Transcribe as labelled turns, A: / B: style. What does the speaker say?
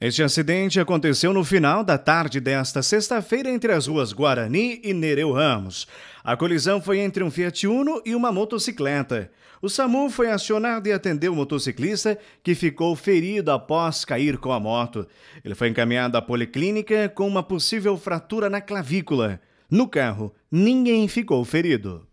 A: Este acidente aconteceu no final da tarde desta sexta-feira entre as ruas Guarani e Nereu Ramos. A colisão foi entre um Fiat Uno e uma motocicleta. O SAMU foi acionado e atendeu o motociclista, que ficou ferido após cair com a moto. Ele foi encaminhado à policlínica com uma possível fratura na clavícula. No carro, ninguém ficou ferido.